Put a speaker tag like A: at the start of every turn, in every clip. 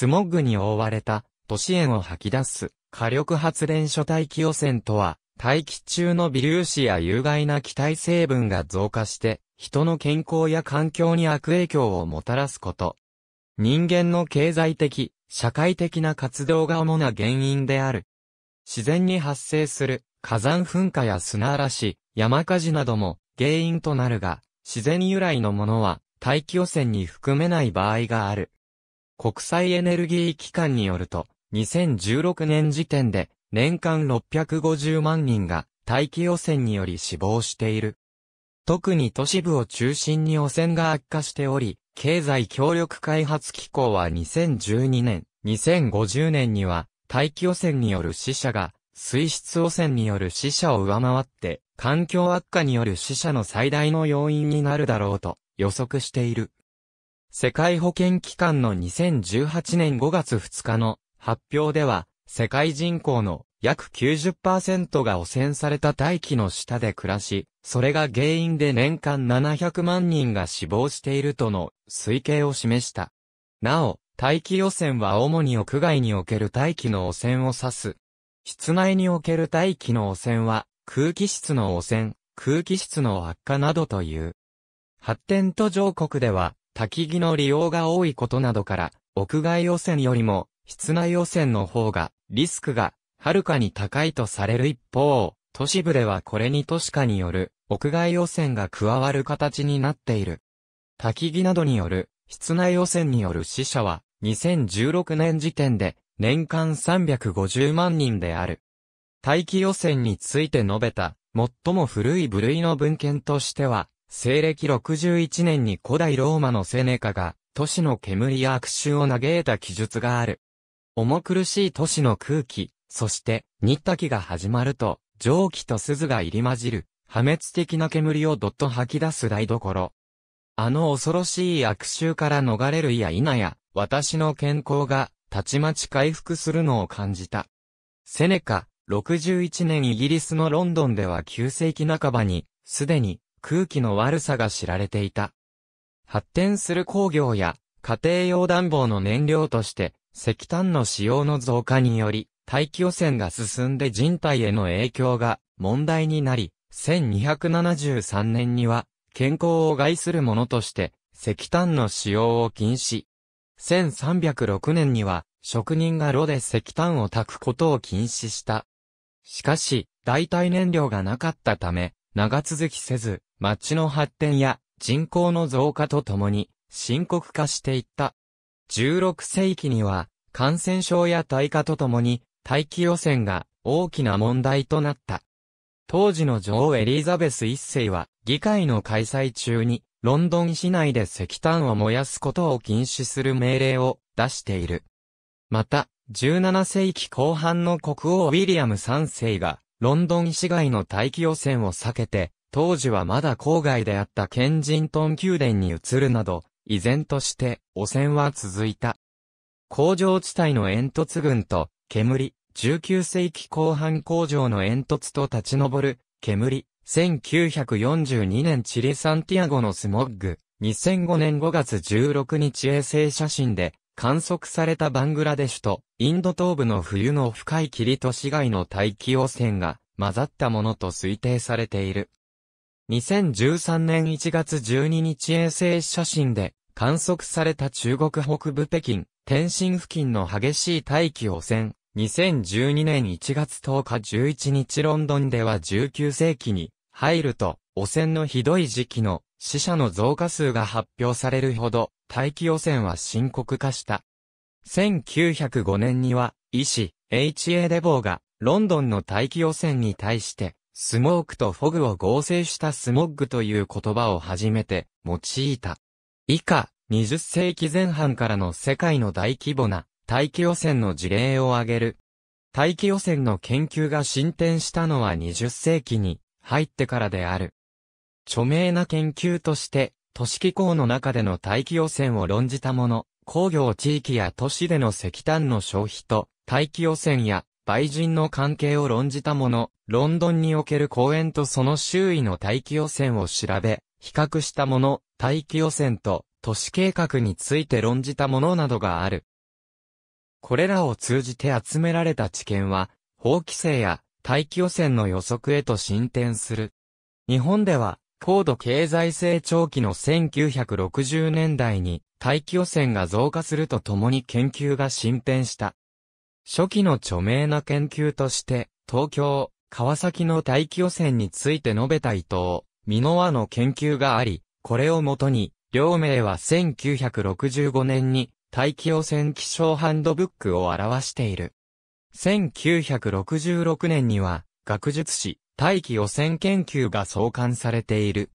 A: スモッグに覆われた都市園を吐き出す火力発電所大気汚染とは、大気中の微粒子や有害な気体成分が増加して、人の健康や環境に悪影響をもたらすこと。人間の経済的、社会的な活動が主な原因である。自然に発生する火山噴火や砂嵐、山火事なども原因となるが、自然由来のものは大気汚染に含めない場合がある。国際エネルギー機関によると、2016年時点で年間650万人が大気汚染により死亡している。特に都市部を中心に汚染が悪化しており、経済協力開発機構は2012年、2050年には大気汚染による死者が水質汚染による死者を上回って、環境悪化による死者の最大の要因になるだろうと予測している。世界保健機関の2018年5月2日の発表では、世界人口の約90%が汚染された大気の下で暮らし、それが原因で年間700万人が死亡しているとの推計を示した。なお、大気汚染は主に屋外における大気の汚染を指す。室内における大気の汚染は、空気質の汚染、空気質の悪化などという。発展途上国では、焚き木の利用が多いことなどから、屋外汚染よりも、室内汚染の方が、リスクが、はるかに高いとされる一方、都市部ではこれに都市化による、屋外汚染が加わる形になっている。焚き木などによる、室内汚染による死者は、2016年時点で、年間350万人である。大気汚染について述べた、最も古い部類の文献としては、西暦61年に古代ローマのセネカが、都市の煙や悪臭を嘆いた記述がある。重苦しい都市の空気、そして、日滝が始まると、蒸気と鈴が入り混じる、破滅的な煙をどっと吐き出す台所。あの恐ろしい悪臭から逃れるいや否や、私の健康が、たちまち回復するのを感じた。セネカ、61年イギリスのロンドンでは9世紀半ばに、すでに、空気の悪さが知られていた。発展する工業や家庭用暖房の燃料として石炭の使用の増加により大気汚染が進んで人体への影響が問題になり、1273年には健康を害するものとして石炭の使用を禁止。1306年には職人が炉で石炭を炊くことを禁止した。しかし、代替燃料がなかったため、長続きせず、町の発展や人口の増加とともに深刻化していった。16世紀には感染症や退化とともに大気汚染が大きな問題となった。当時の女王エリザベス一世は議会の開催中にロンドン市内で石炭を燃やすことを禁止する命令を出している。また、17世紀後半の国王ウィリアム3世がロンドン市外の大気汚染を避けて当時はまだ郊外であったケンジントン宮殿に移るなど、依然として汚染は続いた。工場地帯の煙突群と煙、19世紀後半工場の煙突と立ち上る煙、1942年チリサンティアゴのスモッグ、2005年5月16日衛星写真で観測されたバングラデシュとインド東部の冬の深い霧と市街の大気汚染が混ざったものと推定されている。2013年1月12日衛星写真で観測された中国北部北京、天津付近の激しい大気汚染。2012年1月10日11日ロンドンでは19世紀に入ると汚染のひどい時期の死者の増加数が発表されるほど大気汚染は深刻化した。1905年には医師 H.A. デボーがロンドンの大気汚染に対してスモークとフォグを合成したスモッグという言葉を初めて用いた。以下、20世紀前半からの世界の大規模な大気汚染の事例を挙げる。大気汚染の研究が進展したのは20世紀に入ってからである。著名な研究として、都市機構の中での大気汚染を論じたもの、工業地域や都市での石炭の消費と、大気汚染や外人の関係を論じたもの、ロンドンにおける公園とその周囲の大気汚染を調べ、比較したもの、大気汚染と都市計画について論じたものなどがある。これらを通じて集められた知見は、法規制や大気汚染の予測へと進展する。日本では、高度経済成長期の1960年代に大気汚染が増加するとともに研究が進展した。初期の著名な研究として、東京、川崎の大気汚染について述べた伊藤、美濃和の研究があり、これをもとに、両名は1965年に大気汚染気象ハンドブックを表している。1966年には、学術誌、大気汚染研究が創刊されている。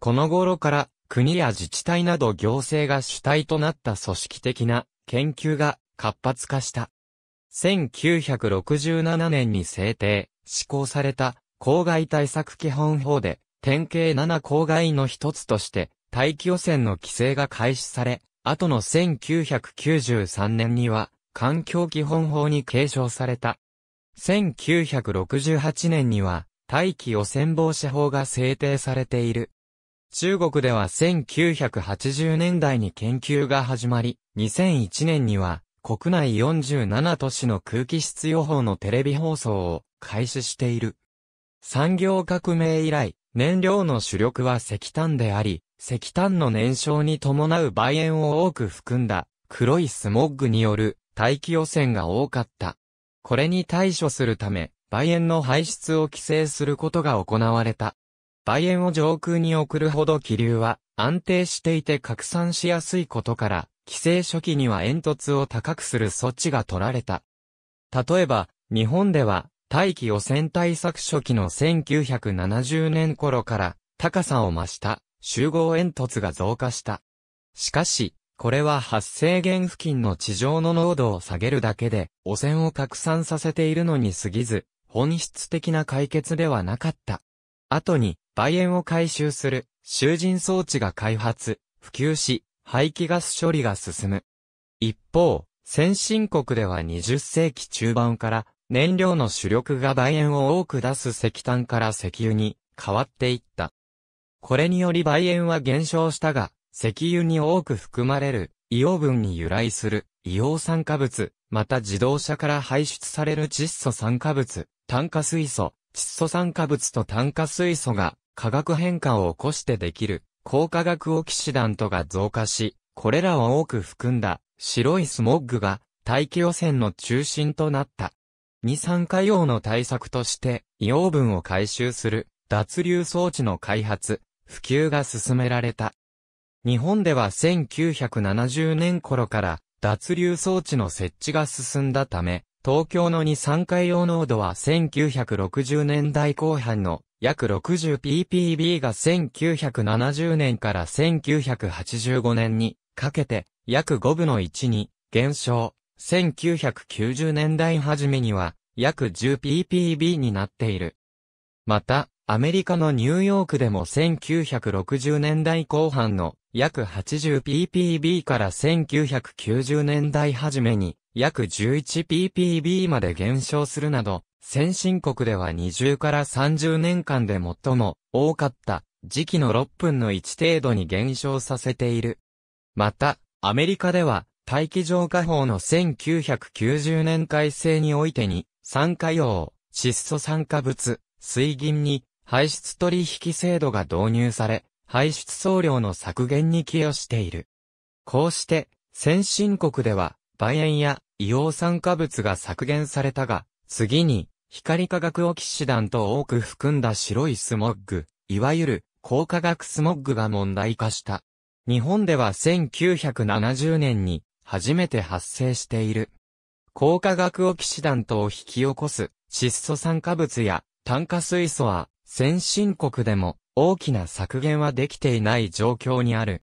A: この頃から、国や自治体など行政が主体となった組織的な研究が活発化した。1967年に制定、施行された、公害対策基本法で、典型7公害の一つとして、大気汚染の規制が開始され、後の1993年には、環境基本法に継承された。1968年には、大気汚染防止法が制定されている。中国では1980年代に研究が始まり、2001年には国内47都市の空気質予報のテレビ放送を開始している。産業革命以来、燃料の主力は石炭であり、石炭の燃焼に伴う梅煙を多く含んだ黒いスモッグによる大気汚染が多かった。これに対処するため、梅煙の排出を規制することが行われた。梅煙を上空に送るほど気流は安定していて拡散しやすいことから、規制初期には煙突を高くする措置が取られた。例えば、日本では、大気汚染対策初期の1970年頃から高さを増した集合煙突が増加した。しかし、これは発生源付近の地上の濃度を下げるだけで汚染を拡散させているのに過ぎず、本質的な解決ではなかった。後に、梅煙を回収する、囚人装置が開発、普及し、排気ガス処理が進む。一方、先進国では20世紀中盤から燃料の主力が倍塩を多く出す石炭から石油に変わっていった。これにより倍塩は減少したが、石油に多く含まれる硫黄分に由来する硫黄酸化物、また自動車から排出される窒素酸化物、炭化水素、窒素酸化物と炭化水素が化学変化を起こしてできる高化学オキシダントが増加し、これらを多く含んだ白いスモッグが大気汚染の中心となった。二酸化硫黄の対策として硫黄分を回収する脱硫装置の開発、普及が進められた。日本では1970年頃から脱硫装置の設置が進んだため、東京の二酸化硫黄濃度は1960年代後半の約 60ppb が1970年から1985年にかけて約5分の1に減少。1990年代初めには約 10ppb になっている。また、アメリカのニューヨークでも1960年代後半の約 80ppb から1990年代初めに約 11ppb まで減少するなど先進国では20から30年間で最も多かった時期の6分の1程度に減少させている。また、アメリカでは大気浄化法の1990年改正においてに、酸化用、窒素酸化物、水銀に排出取引制度が導入され、排出総量の削減に寄与している。こうして、先進国では、梅塩や硫黄酸化物が削減されたが、次に、光化学オキシダントを多く含んだ白いスモッグ、いわゆる高化学スモッグが問題化した。日本では1970年に初めて発生している。高化学オキシダントを引き起こす窒素酸化物や炭化水素は先進国でも大きな削減はできていない状況にある。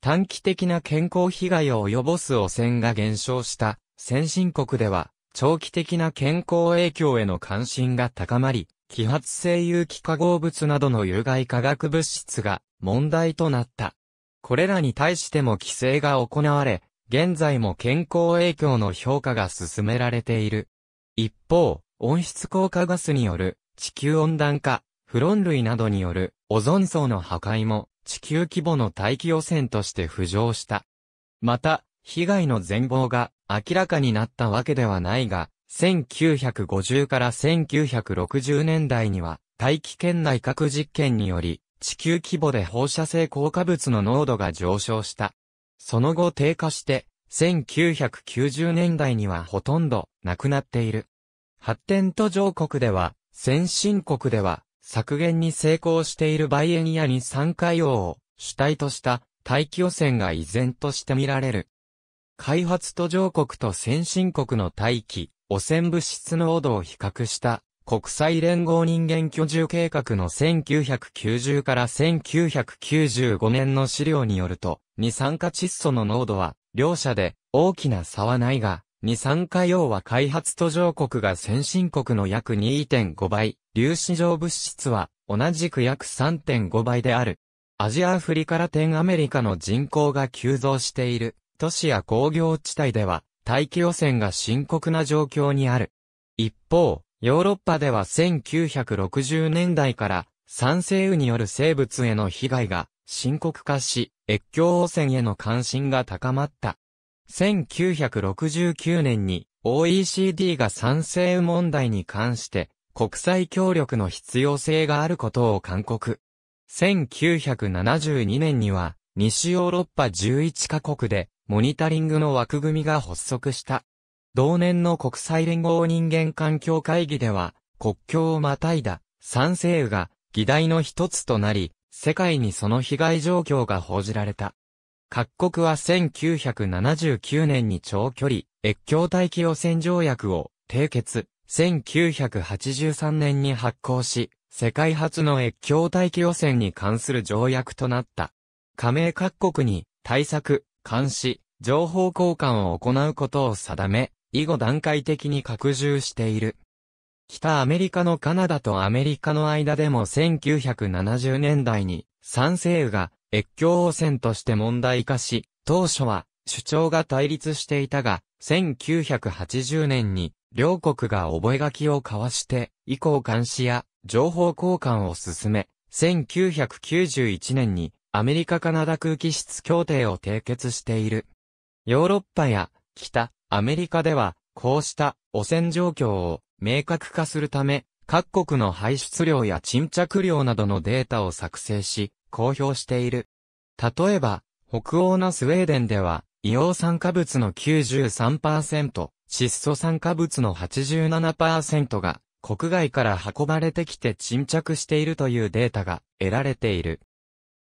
A: 短期的な健康被害を及ぼす汚染が減少した先進国では長期的な健康影響への関心が高まり、揮発性有機化合物などの有害化学物質が問題となった。これらに対しても規制が行われ、現在も健康影響の評価が進められている。一方、温室効果ガスによる地球温暖化、フロン類などによるオゾン層の破壊も地球規模の大気汚染として浮上した。また、被害の全貌が明らかになったわけではないが、1950から1960年代には、大気圏内核実験により、地球規模で放射性降下物の濃度が上昇した。その後低下して、1990年代にはほとんどなくなっている。発展途上国では、先進国では、削減に成功しているバイエニアに酸化硫黄を主体とした大気汚染が依然として見られる。開発途上国と先進国の大気、汚染物質濃度を比較した国際連合人間居住計画の1990から1995年の資料によると、二酸化窒素の濃度は、両者で大きな差はないが、二酸化用は開発途上国が先進国の約2.5倍、粒子状物質は同じく約3.5倍である。アジアアフリカラテンアメリカの人口が急増している都市や工業地帯では、大気汚染が深刻な状況にある。一方、ヨーロッパでは1960年代から酸性雨による生物への被害が深刻化し、越境汚染への関心が高まった。1969年に OECD が酸性雨問題に関して国際協力の必要性があることを勧告。1972年には西ヨーロッパ11カ国でモニタリングの枠組みが発足した。同年の国際連合人間環境会議では、国境をまたいだ、賛成が議題の一つとなり、世界にその被害状況が報じられた。各国は1979年に長距離、越境大気汚染条約を締結、1983年に発行し、世界初の越境大気汚染に関する条約となった。加盟各国に対策、監視、情報交換を行うことを定め、以後段階的に拡充している。北アメリカのカナダとアメリカの間でも1970年代に賛成右が越境汚染として問題化し、当初は主張が対立していたが、1980年に両国が覚書を交わして、以降監視や情報交換を進め、1991年にアメリカカナダ空気質協定を締結している。ヨーロッパや北アメリカでは、こうした汚染状況を明確化するため、各国の排出量や沈着量などのデータを作成し、公表している。例えば、北欧のスウェーデンでは、硫黄酸化物の93%、窒素酸化物の87%が、国外から運ばれてきて沈着しているというデータが得られている。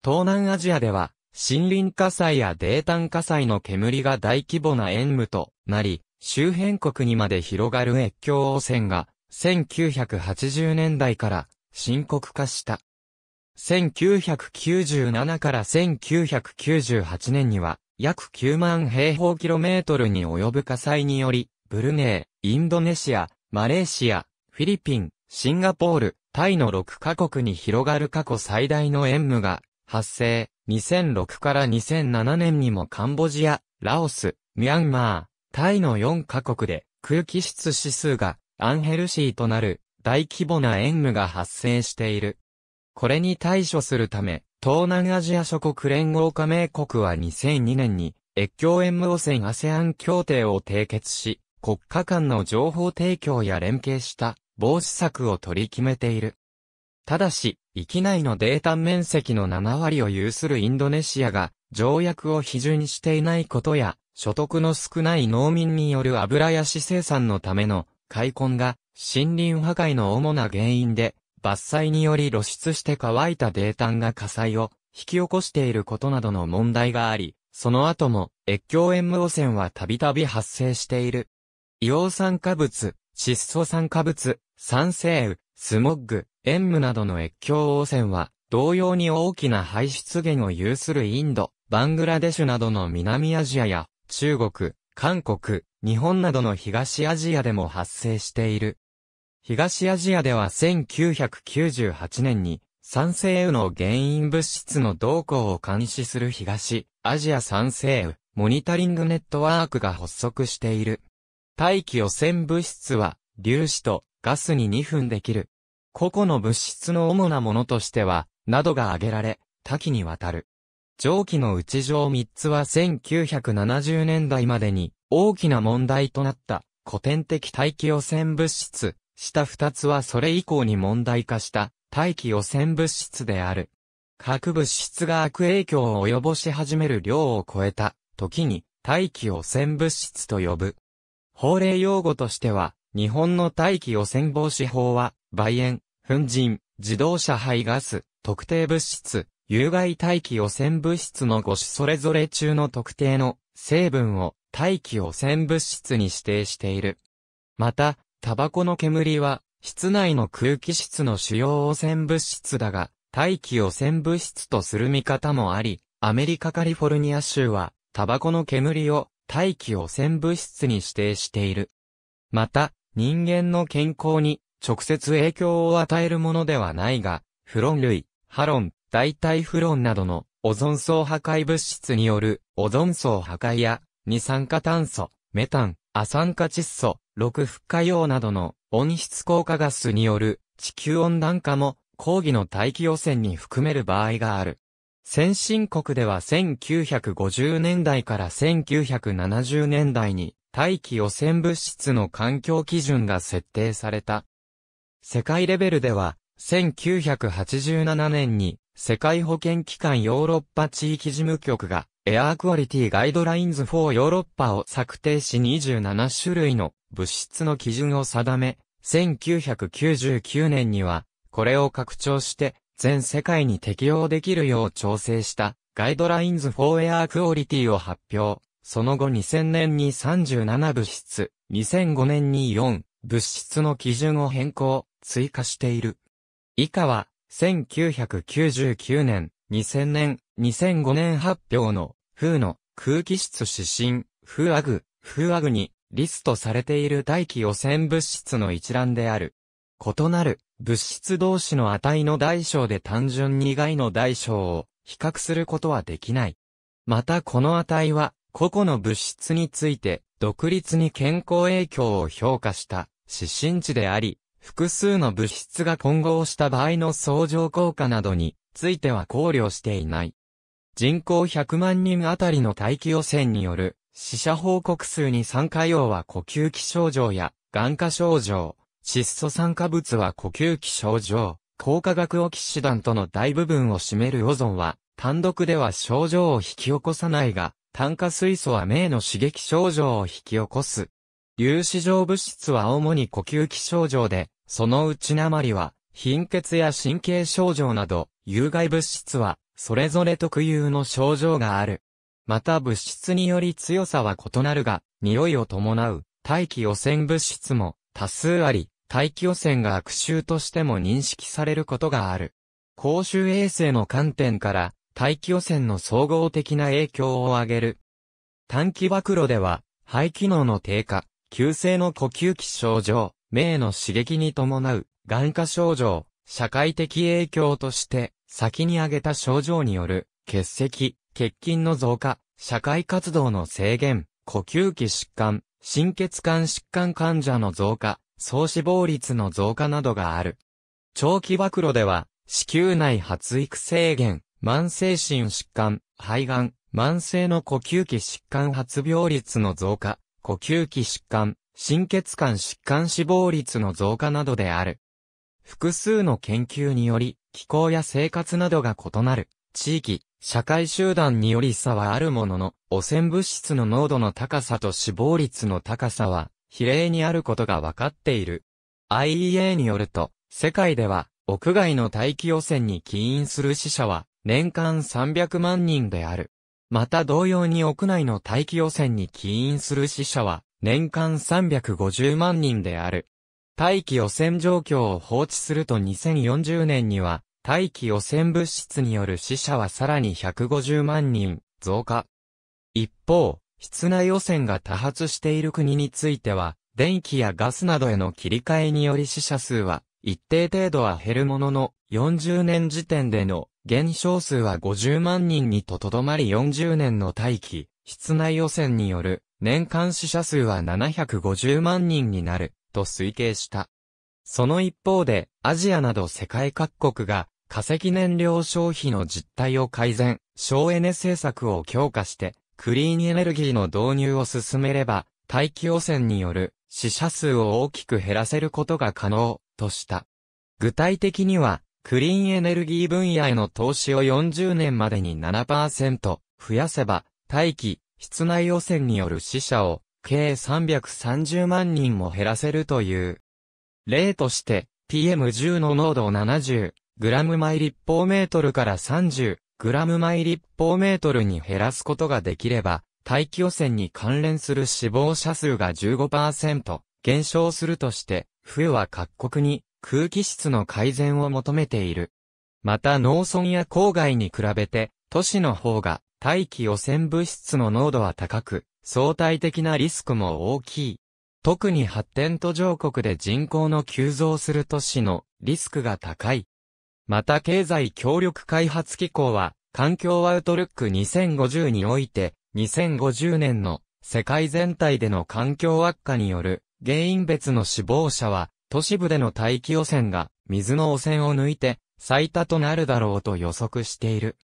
A: 東南アジアでは、森林火災や泥炭火災の煙が大規模な煙霧となり、周辺国にまで広がる越境汚染が、1980年代から深刻化した。1997から1998年には、約9万平方キロメートルに及ぶ火災により、ブルネー、インドネシア、マレーシア、フィリピン、シンガポール、タイの6カ国に広がる過去最大の炎霧が発生、2006から2007年にもカンボジア、ラオス、ミャンマー、タイの4カ国で空気質指数がアンヘルシーとなる大規模な炎務が発生している。これに対処するため、東南アジア諸国連合加盟国は2002年に越境炎務汚染アセアン協定を締結し、国家間の情報提供や連携した防止策を取り決めている。ただし、域内のデータ面積の7割を有するインドネシアが、条約を批准していないことや、所得の少ない農民による油や市生産のための、開墾が、森林破壊の主な原因で、伐採により露出して乾いた泥炭が火災を引き起こしていることなどの問題があり、その後も越境塩無汚染はたびたび発生している。硫黄酸化物、窒素酸化物、酸性雨、スモッグ、塩務などの越境汚染は、同様に大きな排出源を有するインド、バングラデシュなどの南アジアや、中国、韓国、日本などの東アジアでも発生している。東アジアでは1998年に、酸性雨の原因物質の動向を監視する東アジア酸性雨モニタリングネットワークが発足している。大気汚染物質は粒子とガスに2分できる個々の物質の主なものとしては、などが挙げられ、多岐にわたる。蒸気の内上三つは1970年代までに大きな問題となった古典的大気汚染物質、下二つはそれ以降に問題化した大気汚染物質である。核物質が悪影響を及ぼし始める量を超えた時に大気汚染物質と呼ぶ。法令用語としては、日本の大気汚染防止法は、梅煙、粉塵、自動車排ガス、特定物質、有害大気汚染物質の5種それぞれ中の特定の成分を大気汚染物質に指定している。また、タバコの煙は、室内の空気質の主要汚染物質だが、大気汚染物質とする見方もあり、アメリカカリフォルニア州は、タバコの煙を大気汚染物質に指定している。また、人間の健康に直接影響を与えるものではないが、フロン類、ハロン、代替フロンなどのオゾン層破壊物質によるオゾン層破壊や二酸化炭素、メタン、亜酸化窒素、六不可用などの温室効果ガスによる地球温暖化も抗議の大気汚染に含める場合がある。先進国では1950年代から1970年代に大気汚染物質の環境基準が設定された。世界レベルでは、1987年に世界保健機関ヨーロッパ地域事務局がエアークオリティガイドラインズ4ヨーロッパを策定し27種類の物質の基準を定め、1999年にはこれを拡張して全世界に適用できるよう調整したガイドラインズ4エアークオリティを発表。その後2000年に37物質、2005年に4物質の基準を変更。追加している。以下は、1999年、2000年、2005年発表の、風の空気質指針、風アグ、風アグにリストされている大気汚染物質の一覧である。異なる物質同士の値の大小で単純に外の大小を比較することはできない。またこの値は個々の物質について独立に健康影響を評価した指針値であり、複数の物質が混合した場合の相乗効果などについては考慮していない。人口100万人あたりの大気汚染による死者報告数に酸化用は呼吸器症状や眼科症状、窒素酸化物は呼吸器症状、高化学オキシダントの大部分を占めるオゾンは単独では症状を引き起こさないが、炭化水素は名の刺激症状を引き起こす。有子状物質は主に呼吸器症状で、そのうち鉛は、貧血や神経症状など、有害物質は、それぞれ特有の症状がある。また物質により強さは異なるが、匂いを伴う、大気汚染物質も多数あり、大気汚染が悪臭としても認識されることがある。公衆衛生の観点から、大気汚染の総合的な影響を挙げる。短期暴露では、肺機能の低下、急性の呼吸器症状、名の刺激に伴う、眼科症状、社会的影響として、先に挙げた症状による、血石、血筋の増加、社会活動の制限、呼吸器疾患、心血管疾患患者の増加、総死亡率の増加などがある。長期暴露では、子宮内発育制限、慢性心疾患、肺がん、慢性の呼吸器疾患発病率の増加、呼吸器疾患、心血管疾患死亡率の増加などである。複数の研究により、気候や生活などが異なる、地域、社会集団により差はあるものの、汚染物質の濃度の高さと死亡率の高さは、比例にあることが分かっている。IEA によると、世界では、屋外の大気汚染に起因する死者は、年間300万人である。また同様に屋内の大気汚染に起因する死者は年間350万人である。大気汚染状況を放置すると2040年には大気汚染物質による死者はさらに150万人増加。一方、室内汚染が多発している国については電気やガスなどへの切り替えにより死者数は一定程度は減るものの、40年時点での減少数は50万人にととどまり40年の待機、室内汚染による年間死者数は750万人になると推計した。その一方で、アジアなど世界各国が化石燃料消費の実態を改善、省エネ政策を強化して、クリーンエネルギーの導入を進めれば、大気汚染による死者数を大きく減らせることが可能とした。具体的には、クリーンエネルギー分野への投資を40年までに7%増やせば、大気、室内汚染による死者を計330万人も減らせるという。例として、PM10 の濃度を70グラム毎立方メートルから30グラム毎立方メートルに減らすことができれば、大気汚染に関連する死亡者数が15%減少するとして、冬は各国に空気質の改善を求めている。また農村や郊外に比べて、都市の方が大気汚染物質の濃度は高く、相対的なリスクも大きい。特に発展途上国で人口の急増する都市のリスクが高い。また経済協力開発機構は、環境アウトルック2050において、2050年の世界全体での環境悪化による原因別の死亡者は、都市部での大気汚染が、水の汚染を抜いて、最多となるだろうと予測している。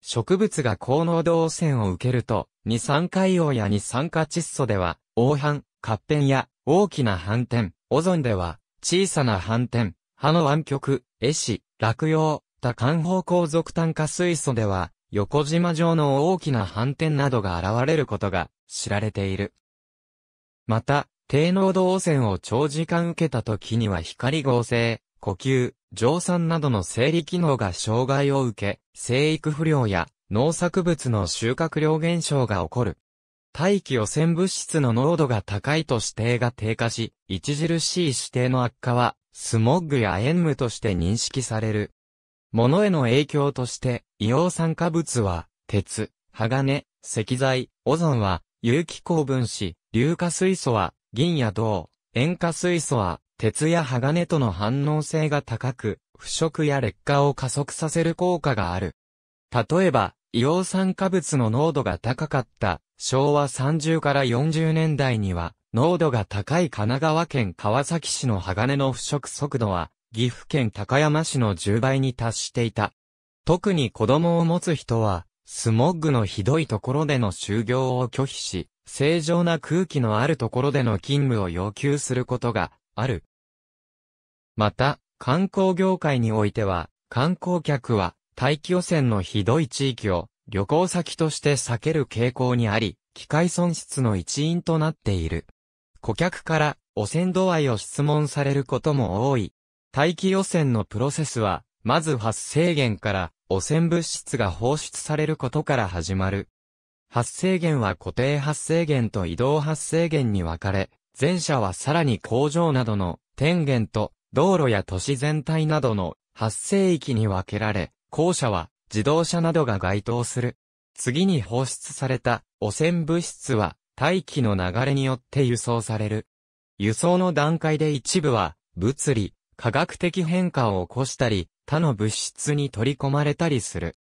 A: 植物が高濃度汚染を受けると、二酸化硫黄や二酸化窒素では、黄斑、褐片や大きな斑点、オゾンでは、小さな斑点、葉の湾曲、絵師、落葉、多環方向属炭化水素では、横島状の大きな斑点などが現れることが知られている。また、低濃度汚染を長時間受けた時には光合成、呼吸、蒸散などの生理機能が障害を受け、生育不良や農作物の収穫量減少が起こる。大気汚染物質の濃度が高いと指定が低下し、著しい指定の悪化は、スモッグや塩務として認識される。物への影響として、硫黄酸化物は、鉄、鋼、石材、オゾンは、有機構分子、硫化水素は、銀や銅、塩化水素は、鉄や鋼との反応性が高く、腐食や劣化を加速させる効果がある。例えば、硫黄酸化物の濃度が高かった昭和30から40年代には、濃度が高い神奈川県川崎市の鋼の腐食速度は、岐阜県高山市の10倍に達していた。特に子供を持つ人は、スモッグのひどいところでの就業を拒否し、正常な空気のあるところでの勤務を要求することがある。また、観光業界においては、観光客は大気汚染のひどい地域を旅行先として避ける傾向にあり、機械損失の一因となっている。顧客から汚染度合いを質問されることも多い。大気汚染のプロセスは、まず発生源から汚染物質が放出されることから始まる。発生源は固定発生源と移動発生源に分かれ、前者はさらに工場などの天源と道路や都市全体などの発生域に分けられ、後者は自動車などが該当する。次に放出された汚染物質は大気の流れによって輸送される。輸送の段階で一部は物理、科学的変化を起こしたり、他の物質に取り込まれたりする。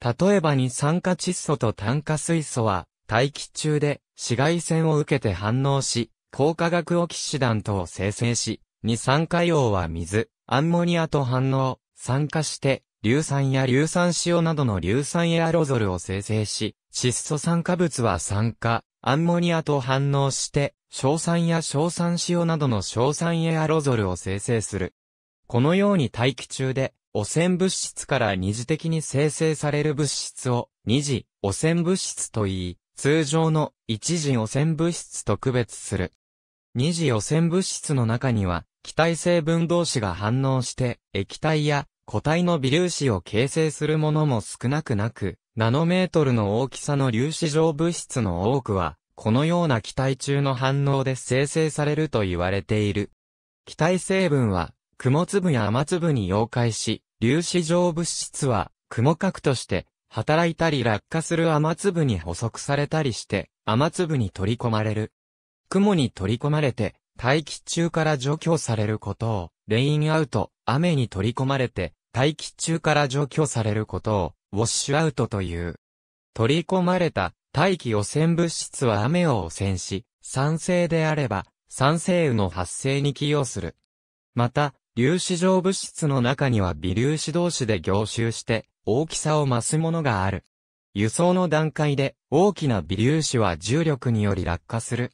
A: 例えば二酸化窒素と炭化水素は、大気中で紫外線を受けて反応し、高化学オキシダントを生成し、二酸化硫黄は水、アンモニアと反応、酸化して、硫酸や硫酸塩などの硫酸エアロゾルを生成し、窒素酸化物は酸化、アンモニアと反応して、硝酸や硝酸塩などの硝酸エアロゾルを生成する。このように大気中で、汚染物質から二次的に生成される物質を、二次汚染物質と言い、通常の一次汚染物質と区別する。二次汚染物質の中には、気体成分同士が反応して、液体や固体の微粒子を形成するものも少なくなく、ナノメートルの大きさの粒子状物質の多くは、このような気体中の反応で生成されると言われている。気体成分は、雲粒や雨粒に溶解し、粒子状物質は、雲核として、働いたり落下する雨粒に捕捉されたりして、雨粒に取り込まれる。雲に取り込まれて、大気中から除去されることを、レインアウト、雨に取り込まれて、大気中から除去されることを、ウォッシュアウトという。取り込まれた大気汚染物質は雨を汚染し、酸性であれば、酸性雨の発生に寄与する。また、粒子状物質の中には微粒子同士で凝集して大きさを増すものがある。輸送の段階で大きな微粒子は重力により落下する。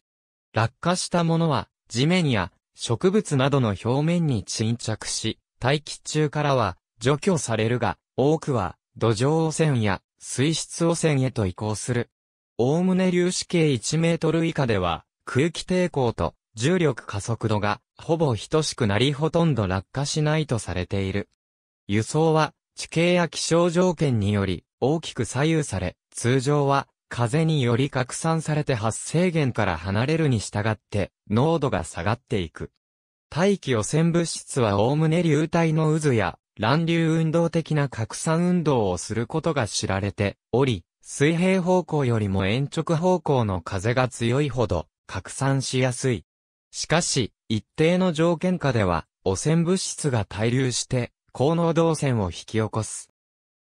A: 落下したものは地面や植物などの表面に沈着し、大気中からは除去されるが、多くは土壌汚染や水質汚染へと移行する。おおむね粒子径1メートル以下では空気抵抗と重力加速度がほぼ等しくなりほとんど落下しないとされている。輸送は地形や気象条件により大きく左右され、通常は風により拡散されて発生源から離れるに従って濃度が下がっていく。大気汚染物質は概ね流体の渦や乱流運動的な拡散運動をすることが知られており、水平方向よりも延直方向の風が強いほど拡散しやすい。しかし、一定の条件下では、汚染物質が滞留して、高濃度汚染を引き起こす。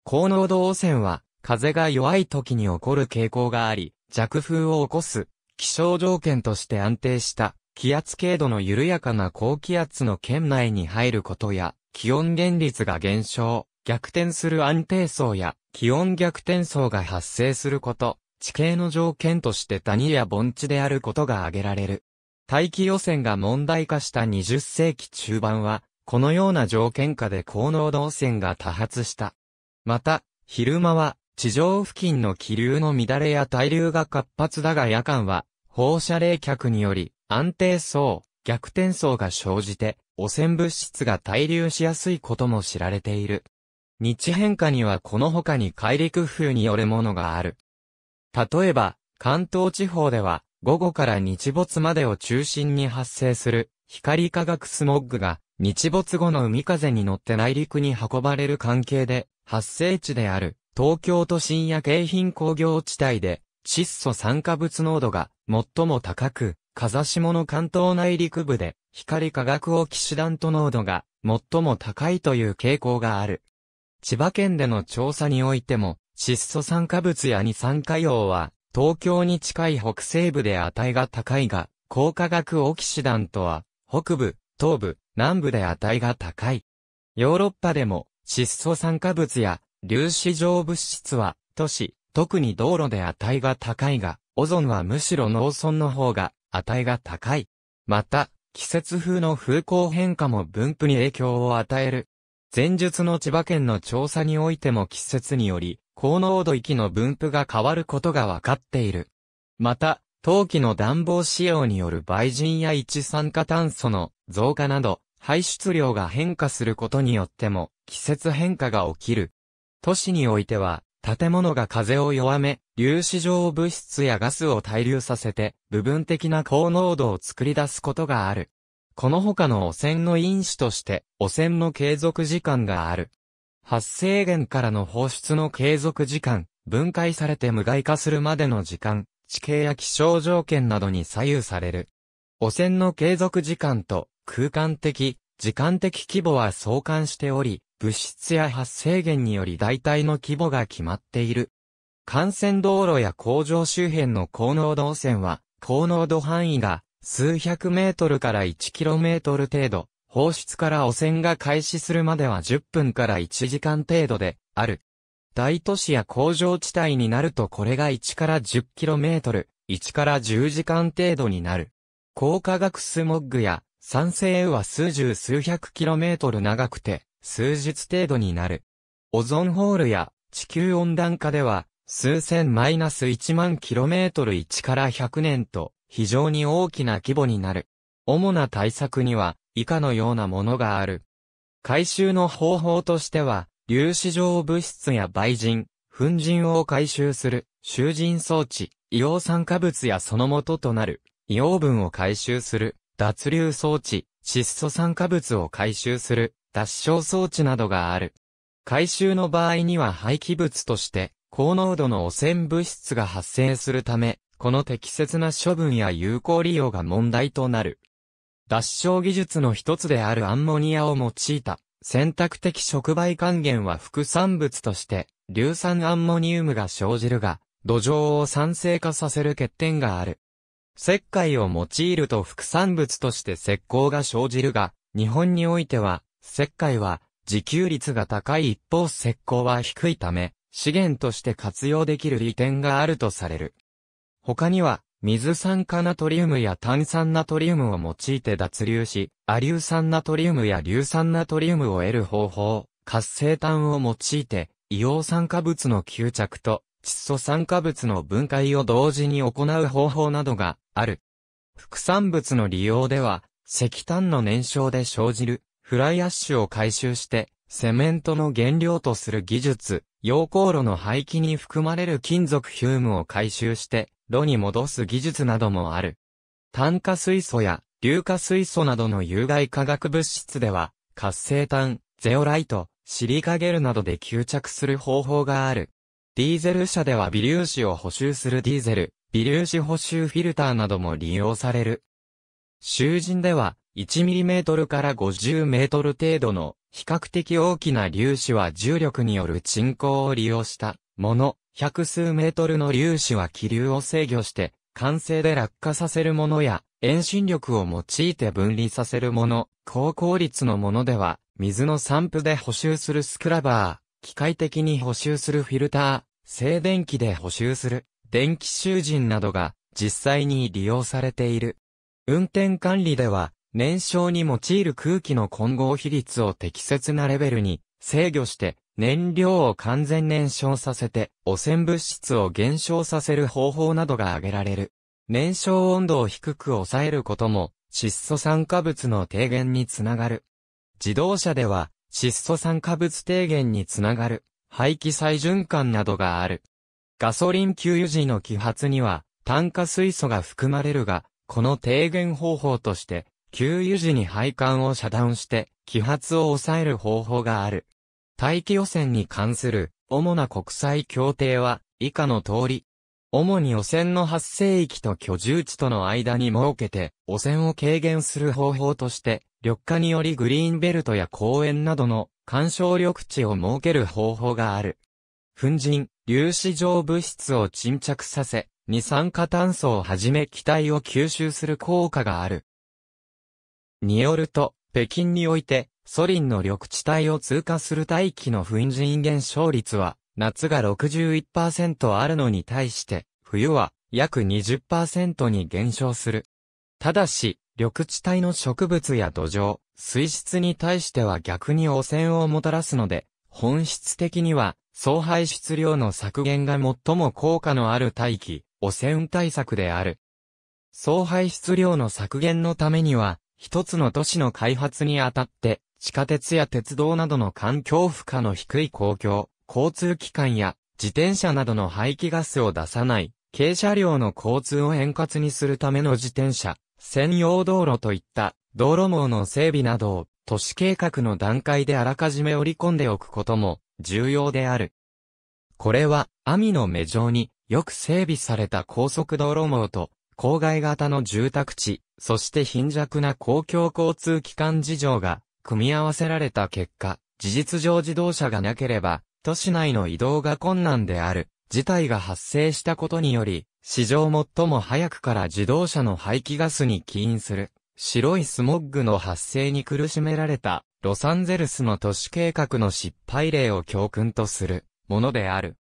A: 高濃度汚染は、風が弱い時に起こる傾向があり、弱風を起こす、気象条件として安定した、気圧経度の緩やかな高気圧の圏内に入ることや、気温減率が減少、逆転する安定層や、気温逆転層が発生すること、地形の条件として谷や盆地であることが挙げられる。大気汚染が問題化した20世紀中盤は、このような条件下で高濃度汚染が多発した。また、昼間は地上付近の気流の乱れや対流が活発だが夜間は放射冷却により安定層、逆転層が生じて汚染物質が滞留しやすいことも知られている。日変化にはこの他に海陸風によるものがある。例えば、関東地方では午後から日没までを中心に発生する光化学スモッグが日没後の海風に乗って内陸に運ばれる関係で発生地である東京都心や京浜工業地帯で窒素酸化物濃度が最も高く、風下の関東内陸部で光化学オキシダント濃度が最も高いという傾向がある。千葉県での調査においても窒素酸化物や二酸化硫黄は東京に近い北西部で値が高いが、高価学オキシダントは、北部、東部、南部で値が高い。ヨーロッパでも、窒素酸化物や粒子状物質は、都市、特に道路で値が高いが、オゾンはむしろ農村の方が値が高い。また、季節風の風向変化も分布に影響を与える。前述の千葉県の調査においても季節により、高濃度域の分布が変わることが分かっている。また、陶器の暖房使用による倍人や一酸化炭素の増加など、排出量が変化することによっても、季節変化が起きる。都市においては、建物が風を弱め、粒子状物質やガスを滞留させて、部分的な高濃度を作り出すことがある。この他の汚染の因子として、汚染の継続時間がある。発生源からの放出の継続時間、分解されて無害化するまでの時間、地形や気象条件などに左右される。汚染の継続時間と空間的、時間的規模は相関しており、物質や発生源により大体の規模が決まっている。幹線道路や工場周辺の高濃度汚染は、高濃度範囲が数百メートルから1キロメートル程度、放出から汚染が開始するまでは10分から1時間程度で、ある。大都市や工場地帯になるとこれが1から 10km、1から10時間程度になる。高化学スモッグや酸性は数十数百 km 長くて、数日程度になる。オゾンホールや地球温暖化では、数千マイナス1万 km 1から100年と、非常に大きな規模になる。主な対策には、以下のようなものがある。回収の方法としては、粒子状物質や倍人、粉塵を回収する、囚人装置、硫黄酸化物やその元となる、硫黄分を回収する、脱硫装置、窒素酸化物を回収する、脱硝装置などがある。回収の場合には廃棄物として、高濃度の汚染物質が発生するため、この適切な処分や有効利用が問題となる。脱硝技術の一つであるアンモニアを用いた選択的触媒還元は副産物として硫酸アンモニウムが生じるが土壌を酸性化させる欠点がある。石灰を用いると副産物として石膏が生じるが日本においては石灰は自給率が高い一方石膏は低いため資源として活用できる利点があるとされる。他には水酸化ナトリウムや炭酸ナトリウムを用いて脱硫し、亜硫酸ナトリウムや硫酸ナトリウムを得る方法、活性炭を用いて、硫黄酸化物の吸着と窒素酸化物の分解を同時に行う方法などがある。副産物の利用では、石炭の燃焼で生じるフライアッシュを回収して、セメントの原料とする技術、溶鉱炉の排気に含まれる金属ヒュームを回収して、炉に戻す技術などもある。炭化水素や硫化水素などの有害化学物質では、活性炭、ゼオライト、シリカゲルなどで吸着する方法がある。ディーゼル車では微粒子を補修するディーゼル、微粒子補修フィルターなども利用される。囚人では 1mm から 50m 程度の比較的大きな粒子は重力による沈降を利用したもの、百数メートルの粒子は気流を制御して、完成で落下させるものや、遠心力を用いて分離させるもの、高効率のものでは、水の散布で補修するスクラバー、機械的に補修するフィルター、静電気で補修する、電気囚人などが実際に利用されている。運転管理では、燃焼に用いる空気の混合比率を適切なレベルに制御して、燃料を完全燃焼させて、汚染物質を減少させる方法などが挙げられる。燃焼温度を低く抑えることも、窒素酸化物の低減につながる。自動車では、窒素酸化物低減につながる、排気再循環などがある。ガソリン給油時の揮発には、炭化水素が含まれるが、この低減方法として、給油時に配管を遮断して、揮発を抑える方法がある。大気汚染に関する主な国際協定は以下の通り、主に汚染の発生域と居住地との間に設けて汚染を軽減する方法として、緑化によりグリーンベルトや公園などの干渉緑地を設ける方法がある。粉塵、粒子状物質を沈着させ、二酸化炭素をはじめ気体を吸収する効果がある。によると、北京において、ソリンの緑地帯を通過する大気の粉塵減少率は、夏が61%あるのに対して、冬は約20%に減少する。ただし、緑地帯の植物や土壌、水質に対しては逆に汚染をもたらすので、本質的には、総排出量の削減が最も効果のある大気、汚染対策である。総排出量の削減のためには、一つの都市の開発にあたって、地下鉄や鉄道などの環境負荷の低い公共、交通機関や自転車などの排気ガスを出さない、軽車両の交通を円滑にするための自転車、専用道路といった道路網の整備などを都市計画の段階であらかじめ織り込んでおくことも重要である。これは、網の目上によく整備された高速道路網と、郊外型の住宅地、そして貧弱な公共交通機関事情が組み合わせられた結果、事実上自動車がなければ、都市内の移動が困難である、事態が発生したことにより、史上最も早くから自動車の排気ガスに起因する、白いスモッグの発生に苦しめられた、ロサンゼルスの都市計画の失敗例を教訓とする、ものである。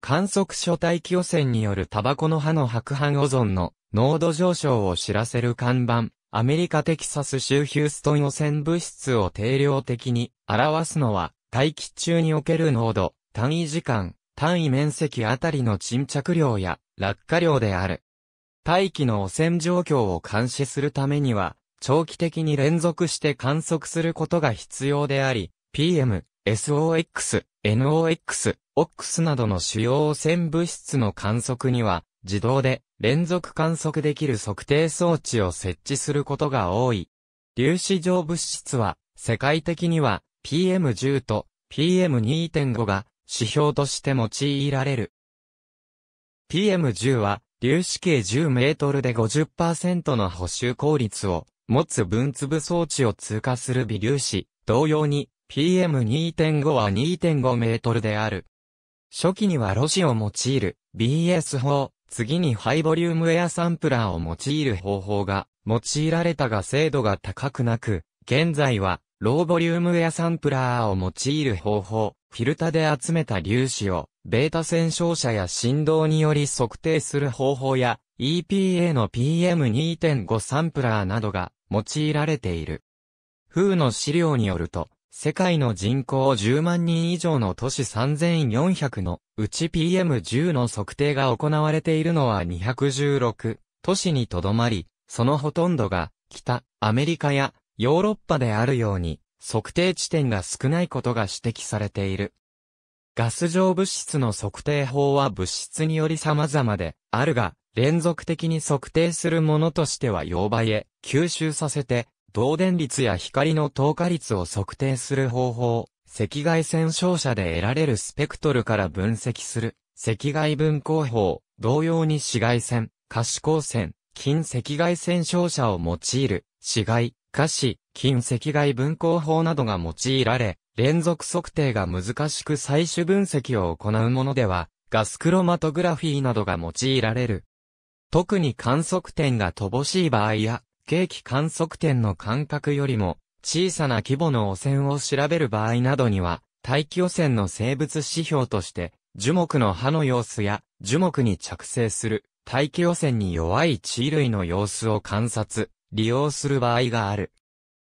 A: 観測所大気汚染によるタバコの葉の白斑オゾンの濃度上昇を知らせる看板、アメリカテキサス州ヒューストン汚染物質を定量的に表すのは、大気中における濃度、単位時間、単位面積あたりの沈着量や落下量である。大気の汚染状況を監視するためには、長期的に連続して観測することが必要であり、PM、SOX、NOX、OX などの主要汚染物質の観測には、自動で連続観測できる測定装置を設置することが多い。粒子状物質は、世界的には PM10 と PM2.5 が指標として用いられる。PM10 は粒子径10メートルで50%の補修効率を持つ分粒装置を通過する微粒子、同様に PM2.5 は2.5メートルである。初期にはロシを用いる BS 法次にハイボリュームエアサンプラーを用いる方法が用いられたが精度が高くなく、現在はローボリュームエアサンプラーを用いる方法、フィルタで集めた粒子をベータ線照射や振動により測定する方法や EPA の PM2.5 サンプラーなどが用いられている。風の資料によると、世界の人口10万人以上の都市3400のうち PM10 の測定が行われているのは216都市にとどまり、そのほとんどが北アメリカやヨーロッパであるように測定地点が少ないことが指摘されている。ガス状物質の測定法は物質により様々であるが、連続的に測定するものとしては溶媒へ吸収させて導電率や光の透過率を測定する方法、赤外線照射で得られるスペクトルから分析する、赤外分光法、同様に紫外線、可視光線、近赤外線照射を用いる、紫外、可視、近赤外分光法などが用いられ、連続測定が難しく最終分析を行うものでは、ガスクロマトグラフィーなどが用いられる。特に観測点が乏しい場合や、景気観測点の間隔よりも小さな規模の汚染を調べる場合などには、大気汚染の生物指標として、樹木の葉の様子や樹木に着生する大気汚染に弱い地衣類の様子を観察、利用する場合がある。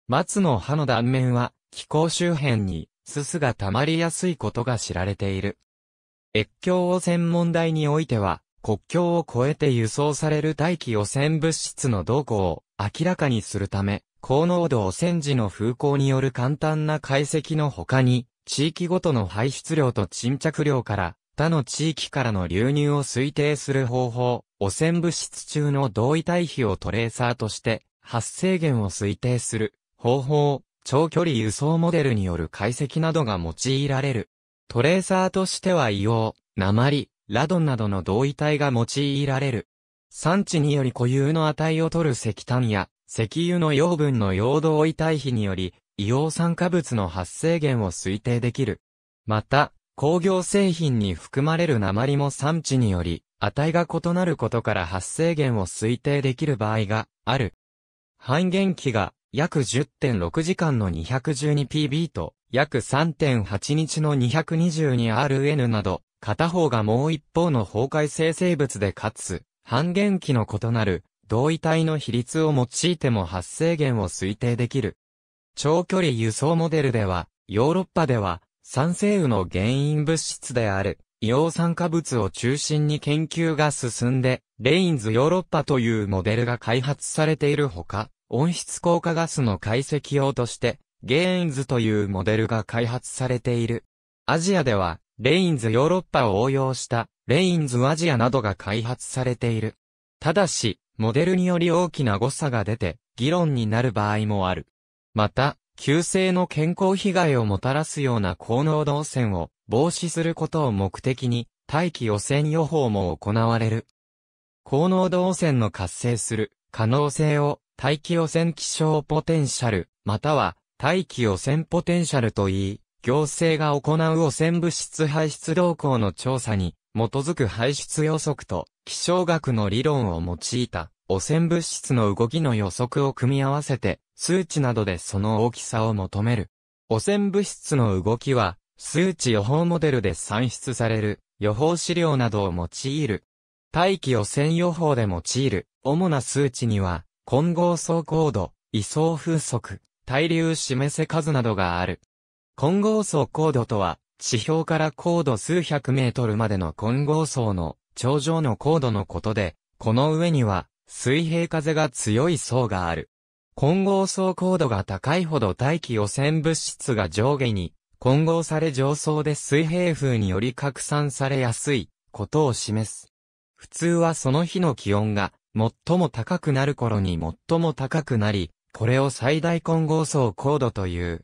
A: 松の葉の断面は気候周辺にすすが溜まりやすいことが知られている。越境汚染問題においては、国境を越えて輸送される大気汚染物質の動向を明らかにするため、高濃度汚染時の風向による簡単な解析の他に、地域ごとの排出量と沈着量から他の地域からの流入を推定する方法、汚染物質中の同位対比をトレーサーとして発生源を推定する方法、長距離輸送モデルによる解析などが用いられる。トレーサーとしては硫黄、鉛、ラドンなどの同位体が用いられる。産地により固有の値を取る石炭や、石油の養分の陽動位対比により、硫黄酸化物の発生源を推定できる。また、工業製品に含まれる鉛も産地により、値が異なることから発生源を推定できる場合がある。半減期が約10.6時間の 212pb と約3.8日の 222rn など、片方がもう一方の崩壊生成物でかつ、半減期の異なる同位体の比率を用いても発生源を推定できる。長距離輸送モデルでは、ヨーロッパでは、酸性雨の原因物質である、硫黄酸化物を中心に研究が進んで、レインズヨーロッパというモデルが開発されているほか、温室効果ガスの解析用として、ゲーンズというモデルが開発されている。アジアでは、レインズヨーロッパを応用したレインズアジアなどが開発されている。ただし、モデルにより大きな誤差が出て、議論になる場合もある。また、急性の健康被害をもたらすような高濃度汚染を防止することを目的に、大気汚染予報も行われる。高濃度汚染の活性する可能性を大気汚染気象ポテンシャル、または大気汚染ポテンシャルと言い、行政が行う汚染物質排出動向の調査に、基づく排出予測と、気象学の理論を用いた、汚染物質の動きの予測を組み合わせて、数値などでその大きさを求める。汚染物質の動きは、数値予報モデルで算出される、予報資料などを用いる。大気汚染予報で用いる、主な数値には、混合走行度、位相風速、対流示せ数などがある。混合層高度とは、地表から高度数百メートルまでの混合層の頂上の高度のことで、この上には水平風が強い層がある。混合層高度が高いほど大気汚染物質が上下に混合され上層で水平風により拡散されやすいことを示す。普通はその日の気温が最も高くなる頃に最も高くなり、これを最大混合層高度という。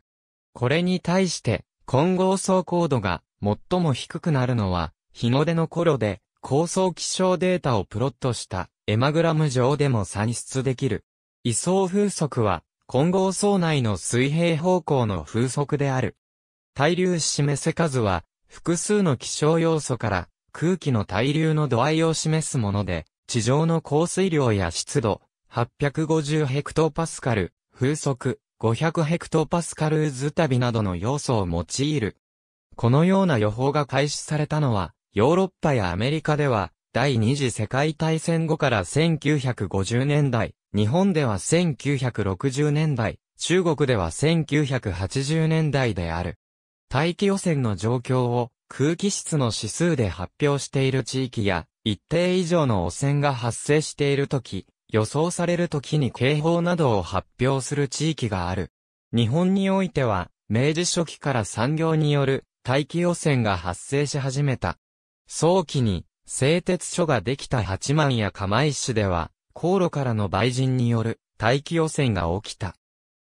A: これに対して、混合層高度が最も低くなるのは、日の出の頃で、高層気象データをプロットしたエマグラム上でも算出できる。位相風速は、混合層内の水平方向の風速である。対流示せ数は、複数の気象要素から空気の対流の度合いを示すもので、地上の降水量や湿度、850ヘクトパスカル、風速、500ヘクトパスカルズ旅などの要素を用いる。このような予報が開始されたのは、ヨーロッパやアメリカでは、第二次世界大戦後から1950年代、日本では1960年代、中国では1980年代である。大気汚染の状況を空気質の指数で発表している地域や、一定以上の汚染が発生しているとき、予想される時に警報などを発表する地域がある。日本においては、明治初期から産業による大気汚染が発生し始めた。早期に製鉄所ができた八幡や釜石市では、航路からの売人による大気汚染が起きた。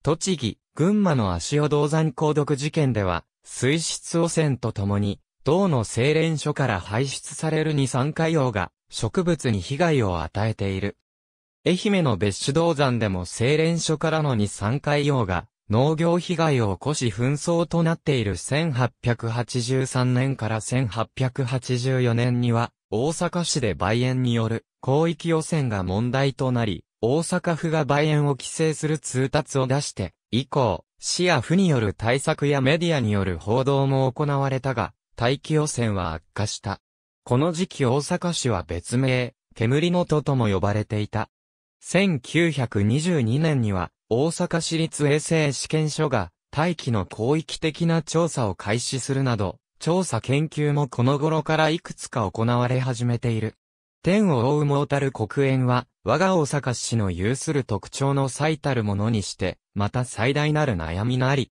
A: 栃木、群馬の足尾銅山鉱毒事件では、水質汚染とともに、銅の精錬所から排出される二酸化硫黄が植物に被害を与えている。愛媛の別種銅山でも精錬所からの二三回用が農業被害を起こし紛争となっている1883年から1884年には大阪市で梅園による広域汚染が問題となり、大阪府が梅園を規制する通達を出して、以降、市や府による対策やメディアによる報道も行われたが、大気汚染は悪化した。この時期大阪市は別名、煙の都とも呼ばれていた。1922年には、大阪市立衛生試験所が、大気の広域的な調査を開始するなど、調査研究もこの頃からいくつか行われ始めている。天を覆う猛たる黒煙は、我が大阪市の有する特徴の最たるものにして、また最大なる悩みなり。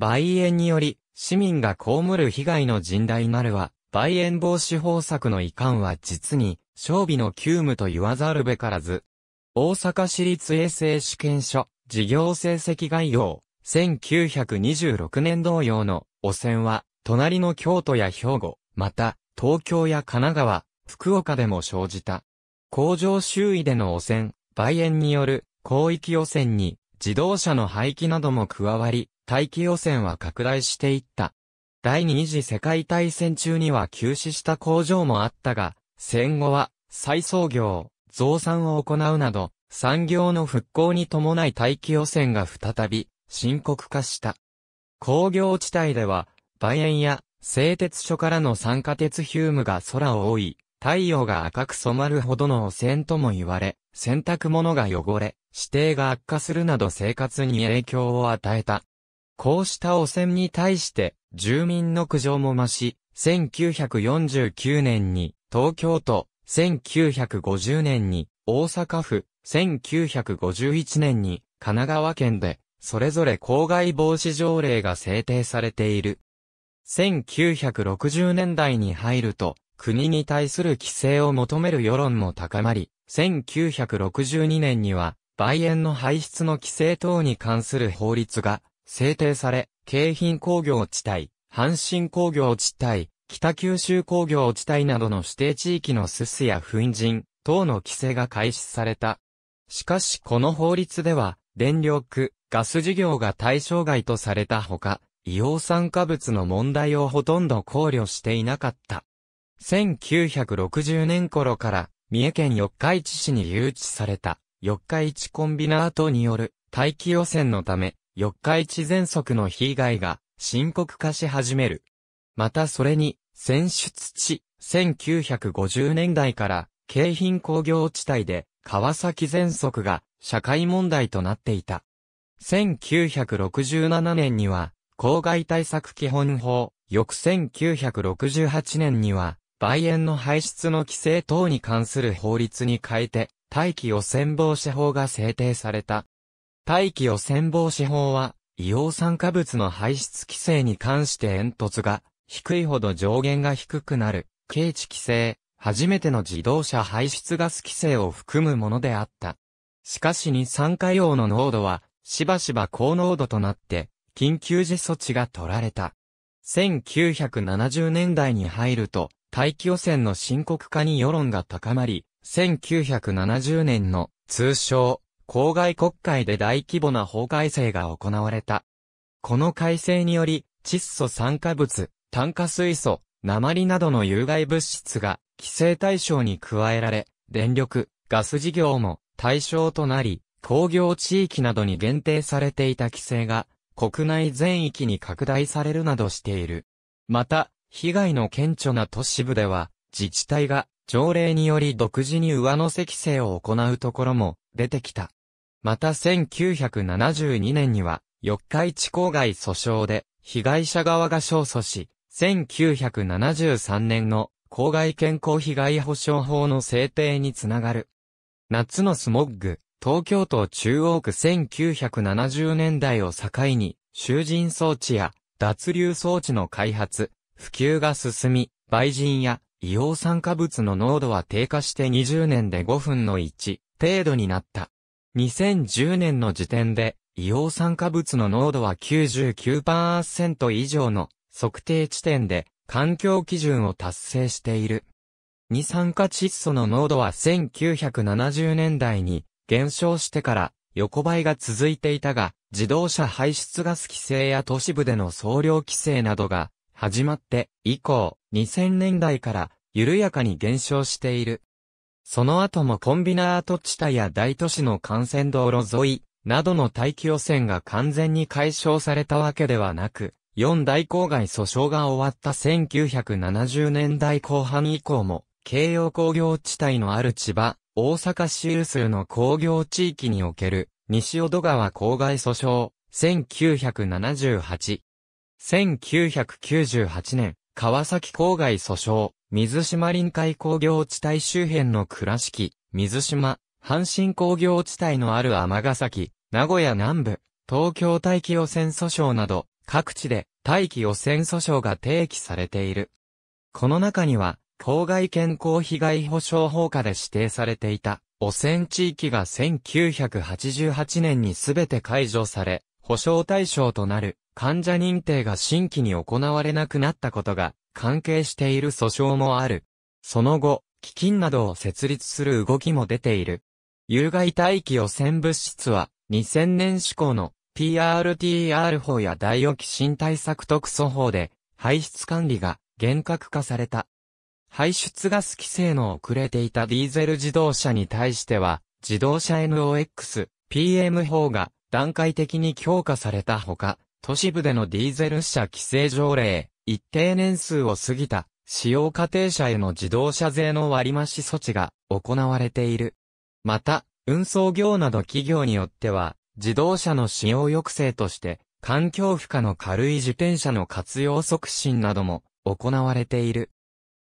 A: 梅煙により、市民が被る被害の甚大なるは、梅煙防止法策の遺憾は実に、勝備の急務と言わざるべからず、大阪市立衛生試験所、事業成績概要、1926年同様の汚染は、隣の京都や兵庫、また、東京や神奈川、福岡でも生じた。工場周囲での汚染、梅園による広域汚染に自動車の排気なども加わり、大気汚染は拡大していった。第二次世界大戦中には休止した工場もあったが、戦後は再創業、増産を行うなど、産業の復興に伴い大気汚染が再び深刻化した。工業地帯では、梅園や製鉄所からの酸化鉄ヒュームが空を覆い、太陽が赤く染まるほどの汚染とも言われ、洗濯物が汚れ、指定が悪化するなど生活に影響を与えた。こうした汚染に対して、住民の苦情も増し、1949年に東京都1950年に大阪府、1951年に神奈川県で、それぞれ公害防止条例が制定されている。1960年代に入ると、国に対する規制を求める世論も高まり、1962年には、梅園の排出の規制等に関する法律が制定され、京浜工業地帯、阪神工業地帯、北九州工業地帯などの指定地域のすすや粉塵等の規制が開始された。しかしこの法律では、電力、ガス事業が対象外とされたほか、硫黄酸化物の問題をほとんど考慮していなかった。1960年頃から、三重県四日市市に誘致された、四日市コンビナートによる大気汚染のため、四日市全速の被害が深刻化し始める。またそれに、選出地、1950年代から、京浜工業地帯で、川崎全息が、社会問題となっていた。1967年には、公害対策基本法、翌1968年には、梅園の排出の規制等に関する法律に変えて、大気汚染防止法が制定された。大気汚染防止法は、硫黄酸化物の排出規制に関して煙突が低いほど上限が低くなる、軽地規制、初めての自動車排出ガス規制を含むものであった。しかし二酸化硫黄の濃度は、しばしば高濃度となって、緊急時措置が取られた。1970年代に入ると、大気汚染の深刻化に世論が高まり、1970年の通称、郊外国会で大規模な法改正が行われた。この改正により、窒素酸化物、炭化水素、鉛などの有害物質が規制対象に加えられ、電力、ガス事業も対象となり、工業地域などに限定されていた規制が国内全域に拡大されるなどしている。また、被害の顕著な都市部では、自治体が条例により独自に上乗せ規制を行うところも出てきた。また1972年には、四日市郊外訴訟で被害者側が勝訴し、1973年の公害健康被害保障法の制定につながる。夏のスモッグ、東京都中央区1970年代を境に、囚人装置や脱流装置の開発、普及が進み、売人や硫黄酸化物の濃度は低下して20年で5分の1程度になった。2010年の時点で、硫黄酸化物の濃度は99%以上の測定地点で環境基準を達成している。二酸化窒素の濃度は1970年代に減少してから横ばいが続いていたが、自動車排出ガス規制や都市部での総量規制などが始まって以降、2000年代から緩やかに減少している。その後もコンビナート地帯や大都市の幹線道路沿いなどの大気汚染が完全に解消されたわけではなく、4大公害訴訟が終わった1970年代後半以降も、京葉工業地帯のある千葉、大阪市有数の工業地域における、西淀川公害訴訟、1978。1998年、川崎郊外訴訟、水島臨海工業地帯周辺の倉敷、水島、阪神工業地帯のある天ヶ崎、名古屋南部、東京大気汚染訴訟など、各地で大気汚染訴訟が提起されている。この中には、公害健康被害保障法下で指定されていた汚染地域が1988年にすべて解除され、保障対象となる患者認定が新規に行われなくなったことが関係している訴訟もある。その後、基金などを設立する動きも出ている。有害大気汚染物質は2000年施行の PRTR 法やダイオキシン対策特措法で、排出管理が厳格化された。排出ガス規制の遅れていたディーゼル自動車に対しては、自動車 NOx、PM 法が段階的に強化されたほか、都市部でのディーゼル車規制条例、一定年数を過ぎた、使用家庭車への自動車税の割増措置が行われている。また、運送業など企業によっては、自動車の使用抑制として、環境負荷の軽い自転車の活用促進なども行われている。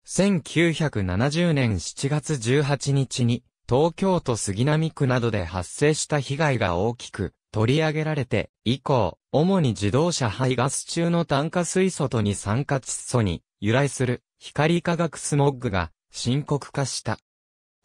A: 1970年7月18日に東京都杉並区などで発生した被害が大きく取り上げられて以降、主に自動車排ガス中の炭化水素と二酸化窒素に由来する光化学スモッグが深刻化した。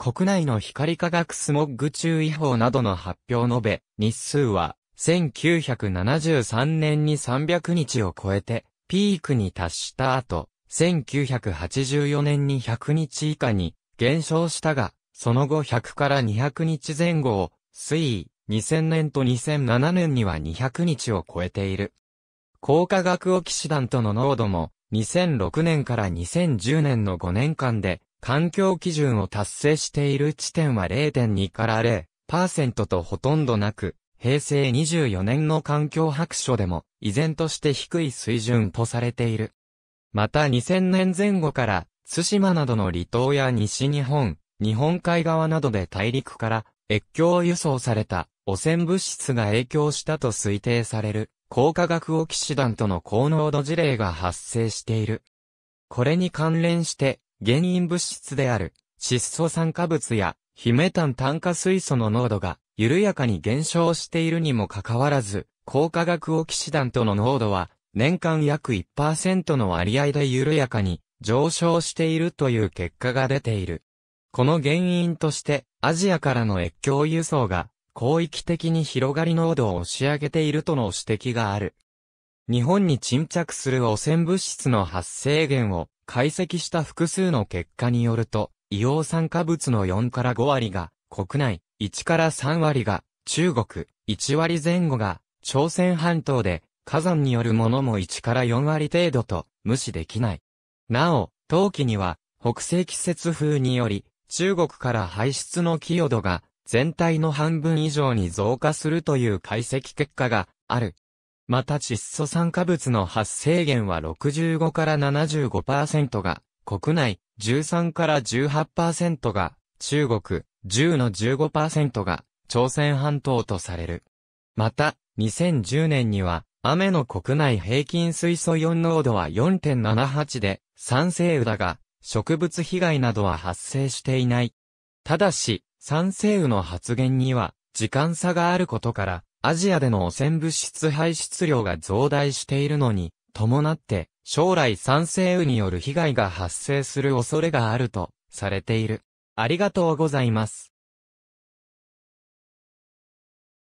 A: 国内の光化学スモッグ注意報などの発表延べ、日数は、1973年に300日を超えて、ピークに達した後、1984年に100日以下に減少したが、その後100から200日前後を推移、2000年と2007年には200日を超えている。高化学オキシダントの濃度も2006年から2010年の5年間で環境基準を達成している地点は0.2から0%とほとんどなく、平成24年の環境白書でも、依然として低い水準とされている。また2000年前後から、津島などの離島や西日本、日本海側などで大陸から越境輸送された汚染物質が影響したと推定される高化学オキシダントの高濃度事例が発生している。これに関連して原因物質である窒素酸化物やヒメタン炭化水素の濃度が緩やかに減少しているにもかかわらず、高化学オキシダントの濃度は年間約1%の割合で緩やかに上昇しているという結果が出ている。この原因としてアジアからの越境輸送が広域的に広がり濃度を押し上げているとの指摘がある。日本に沈着する汚染物質の発生源を解析した複数の結果によると、硫黄酸化物の4から5割が国内、1から3割が中国、1割前後が朝鮮半島で火山によるものも1から4割程度と無視できない。なお、冬季には北西季節風により中国から排出の寄与度が全体の半分以上に増加するという解析結果がある。また窒素酸化物の発生源は65から75%が国内、13から18%が中国、10の15%が朝鮮半島とされる。また、2010年には雨の国内平均水素4濃度は4.78で酸性雨だが植物被害などは発生していない。ただし、酸性雨の発現には時間差があることからアジアでの汚染物質排出量が増大しているのに、伴って、将来酸性雨による被害が発生する恐れがあると、されている。ありがとうございます。